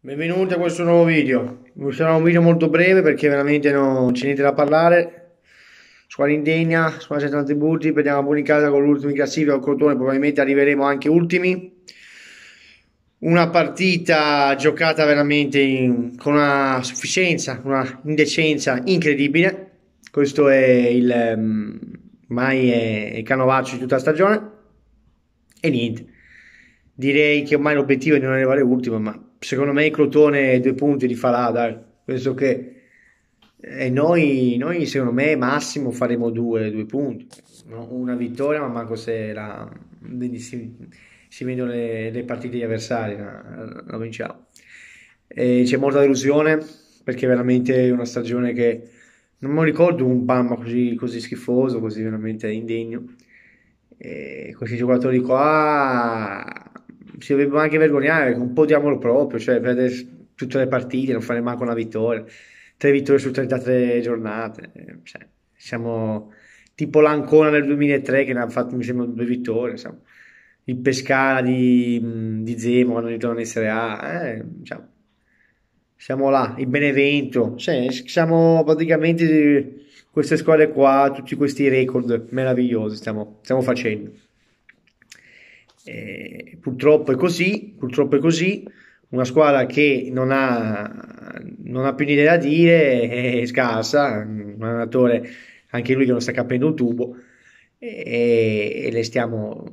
Benvenuti a questo nuovo video. Sarà un video molto breve perché veramente non c'è niente da parlare. Squadra indegna, squadra senza attributi, perdiamo buoni casa con l'ultimo in classifica, con Crotone, probabilmente arriveremo anche ultimi. Una partita giocata veramente in, con una sufficienza, una indecenza incredibile. Questo è il um, mai è il canovaccio di tutta la stagione. E niente. Direi che ormai l'obiettivo è di non arrivare ultimo, ma secondo me Crotone due punti li farà, dai. Penso che e eh, noi, noi, secondo me massimo faremo due, due punti, una vittoria, ma manco se la, si, si vedono le, le, partite di avversari, la, la vinciamo. E c'è molta delusione perché veramente è una stagione che non mi ricordo un Bamba così, così schifoso, così veramente indegno. E questi giocatori qua si dovrebbe anche vergognare, un po' di diamolo proprio, cioè vedere tutte le partite, non fare manco una vittoria, tre vittorie su 33 giornate, eh, cioè, siamo tipo l'Ancona nel 2003 che ne ha fatto mi sembra due vittorie, insomma. il Pescara di, di Zemo quando ritorna in Serie A, eh, diciamo. siamo là, il Benevento, cioè, siamo praticamente queste squadre qua, tutti questi record meravigliosi stiamo, stiamo facendo. Eh, purtroppo è così, purtroppo è così. Una squadra che non ha, non ha più niente da dire, è scarsa, un allenatore anche lui che non sta capendo un tubo e, e le stiamo,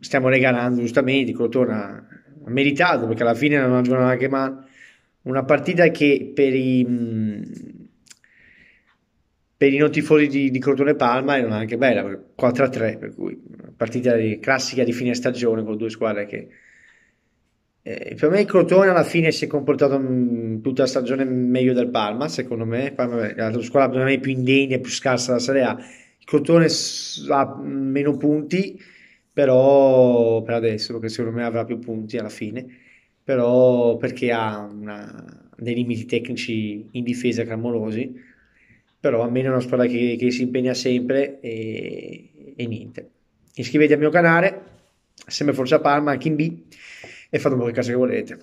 stiamo regalando giustamente, Crotone ha meritato perché alla fine non ha giocato neanche male. Una partita che per i, mm, per i non di, di Crotone Palma era anche bella, 4-3, per cui partita di, classica di fine stagione con due squadre che eh, per me il Crotone alla fine si è comportato mh, mm, tutta la stagione meglio del Palma, secondo me. Palma è la squadra per me più indegna e più scarsa della Serie A. Il Crotone ha mm, meno punti, però per adesso, perché secondo me avrà più punti alla fine, però perché ha una, dei limiti tecnici in difesa clamorosi, però almeno è una squadra che, che si impegna sempre e, e niente. Iscrivetevi al mio canale, sempre Forza Parma, anche in B, e fate un po' che cazzo che volete.